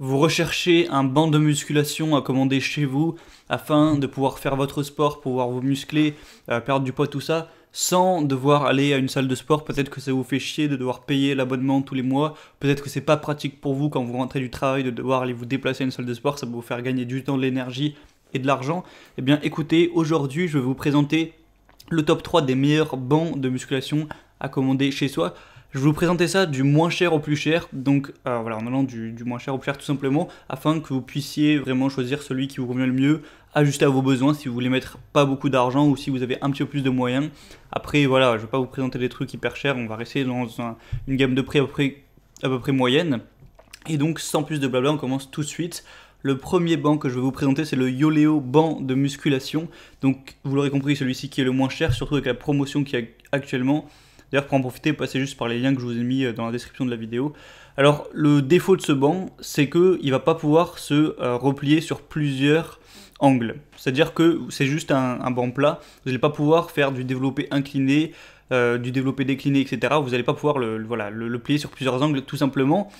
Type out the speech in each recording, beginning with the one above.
Vous recherchez un banc de musculation à commander chez vous afin de pouvoir faire votre sport, pouvoir vous muscler, euh, perdre du poids, tout ça, sans devoir aller à une salle de sport. Peut-être que ça vous fait chier de devoir payer l'abonnement tous les mois. Peut-être que c'est pas pratique pour vous quand vous rentrez du travail de devoir aller vous déplacer à une salle de sport. Ça peut vous faire gagner du temps, de l'énergie et de l'argent. Eh bien, écoutez, aujourd'hui, je vais vous présenter le top 3 des meilleurs bancs de musculation à commander chez soi. Je vais vous présenter ça du moins cher au plus cher, donc euh, voilà, en allant du, moins cher au plus cher tout simplement, afin que vous puissiez vraiment choisir celui qui vous convient le mieux, ajusté à vos besoins, si vous voulez mettre pas beaucoup d'argent ou si vous avez un petit peu plus de moyens. Après voilà, je vais pas vous présenter des trucs hyper chers, on va rester dans une gamme de prix à peu près, à peu près moyenne. Et donc sans plus de blabla, on commence tout de suite le premier banc que je vais vous présenter, c'est le Yoleo banc de musculation. Donc, vous l'aurez compris, celui-ci qui est le moins cher, surtout avec la promotion qu'il y a actuellement. D'ailleurs, pour en profiter, passez juste par les liens que je vous ai mis euh, dans la description de la vidéo. Alors, le défaut de ce banc, c'est qu'il ne va pas pouvoir se euh, replier sur plusieurs angles. C'est-à-dire que c'est juste un, banc plat. Vous n'allez pas pouvoir faire du développé incliné, euh, du développé décliné, etc. Vous n'allez pas pouvoir le, voilà, le, plier sur plusieurs angles tout simplement.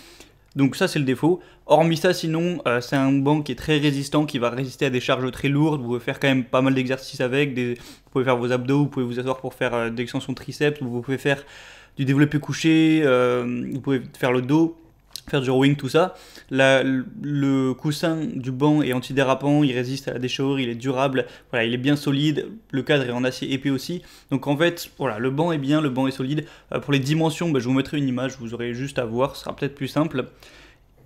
Donc ça c'est le défaut. Hormis ça sinon euh, c'est un banc qui est très résistant, qui va résister à des charges très lourdes. Vous pouvez faire quand même pas mal d'exercices avec. Vous pouvez faire vos abdos, vous pouvez vous asseoir pour faire euh, des extensions triceps, vous pouvez faire du développé couché, euh, vous pouvez faire le dos faire du rowing, tout ça. le coussin du banc est antidérapant, il résiste à la déchirure, il est durable, voilà, il est bien solide, le cadre est en acier épais aussi. Donc en fait, voilà, le banc est bien, le banc est solide. Euh, pour les dimensions, bah, je vous mettrai une image, vous aurez juste à voir, ce sera peut-être plus simple.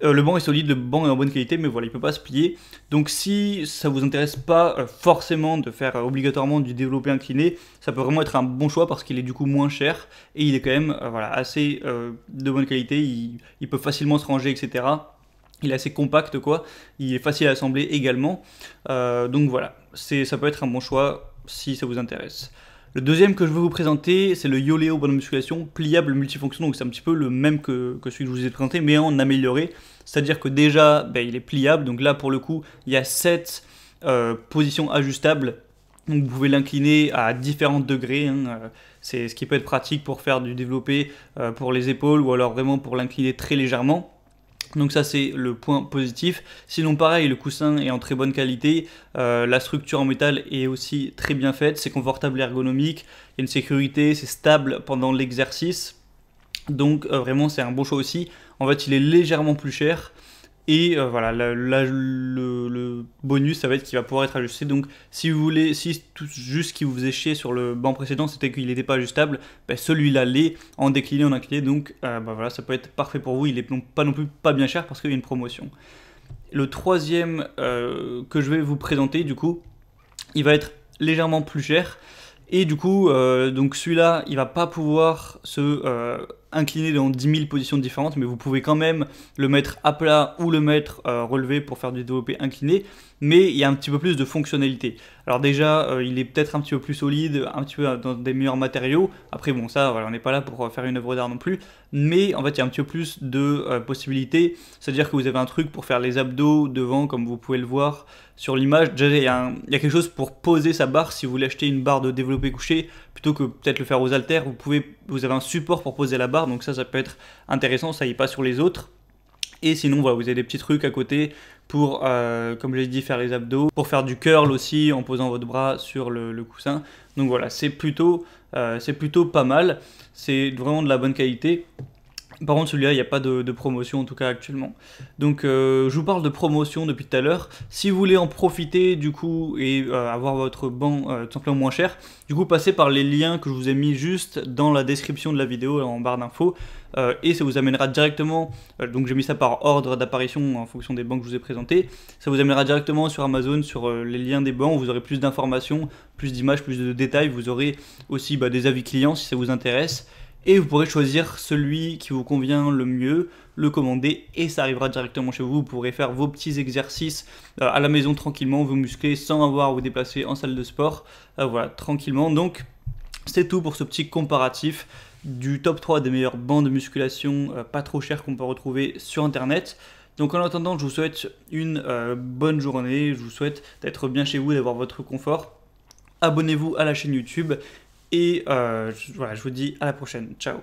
Euh, le banc est solide, le banc est en bonne qualité, mais voilà, il peut pas se plier. Donc si ça vous intéresse pas euh, forcément de faire obligatoirement du développé incliné, ça peut vraiment être un bon choix parce qu'il est du coup moins cher et il est quand même euh, voilà, assez de bonne qualité, il, il peut facilement se ranger, etc. Il est assez compact quoi, il est facile à assembler également. donc voilà, ça peut être un bon choix si ça vous intéresse. Le deuxième que je veux vous présenter, c'est le Yoleo Bonne Musculation pliable multifonction. Donc c'est un petit peu le même que, celui que je vous ai présenté, mais en amélioré. C'est-à-dire que déjà, ben, il est pliable. Donc là, pour le coup, il y a 7 euh, positions ajustables. Donc vous pouvez l'incliner à différents degrés. Hein, euh, c'est ce qui peut être pratique pour faire du développé euh, pour les épaules ou alors vraiment pour l'incliner très légèrement. Donc ça c'est le point positif. Sinon pareil, le coussin est en très bonne qualité, euh, la structure en métal est aussi très bien faite, c'est confortable et ergonomique, il y a une sécurité, c'est stable pendant l'exercice. Donc euh, vraiment c'est un bon choix aussi. En fait il est légèrement plus cher, et euh, voilà, le, bonus, ça va être qu'il va pouvoir être ajusté. Donc, si vous voulez, si tout juste ce qui vous faisait chier sur le banc précédent, c'était qu'il n'était pas ajustable, ben, celui-là l'est en décliné, en incliné. Donc, euh, ben, voilà, ça peut être parfait pour vous. Il n'est pas non plus pas bien cher parce qu'il y a une promotion. Le troisième euh, que je vais vous présenter, du coup, il va être légèrement plus cher. Et du coup, donc celui-là, il va pas pouvoir se incliné dans 10 000 positions différentes, mais vous pouvez quand même le mettre à plat ou le mettre euh, relevé pour faire du développé incliné, mais il y a un petit peu plus de fonctionnalité. Alors déjà, euh, il est peut-être un petit peu plus solide, un petit peu euh, dans des meilleurs matériaux, après bon ça, on n'est pas là pour faire une œuvre d'art non plus, mais en fait il y a un petit peu plus de possibilités, c'est-à-dire que vous avez un truc pour faire les abdos devant, comme vous pouvez le voir sur l'image, déjà il y, il y a quelque chose pour poser sa barre si vous voulez acheter une barre de développé couché, plutôt que peut-être le faire aux haltères, vous, pouvez, vous avez un support pour poser la barre, donc ça, ça peut être intéressant, ça y passe pas sur les autres. Et sinon, voilà, vous avez des petits trucs à côté pour, euh, comme je l'ai dit, faire les abdos, pour faire du curl aussi en posant votre bras sur le, coussin. Donc voilà, c'est plutôt, euh, c'est plutôt pas mal, c'est vraiment de la bonne qualité. Par contre, celui-là, il n'y a pas de, promotion, en tout cas actuellement. Donc, euh, je vous parle de promotion depuis tout à l'heure. Si vous voulez en profiter, du coup, et euh, avoir votre banc euh, tout simplement moins cher, du coup, passez par les liens que je vous ai mis juste dans la description de la vidéo, en barre d'infos. et ça vous amènera directement, donc j'ai mis ça par ordre d'apparition en fonction des banques que je vous ai présentées, ça vous amènera directement sur Amazon, sur les liens des bancs, vous aurez plus d'informations, plus d'images, plus de détails, vous aurez aussi bah, des avis clients si ça vous intéresse et vous pourrez choisir celui qui vous convient le mieux, le commander et ça arrivera directement chez vous. Vous pourrez faire vos petits exercices euh, à la maison tranquillement, vous muscler sans avoir à vous déplacer en salle de sport, euh, voilà, tranquillement. Donc c'est tout pour ce petit comparatif du top 3 des meilleures bandes de musculation euh, pas trop chères qu'on peut retrouver sur internet. Donc en attendant, je vous souhaite une bonne journée, je vous souhaite d'être bien chez vous, d'avoir votre confort abonnez-vous à la chaîne YouTube et euh, voilà, je vous dis à la prochaine. Ciao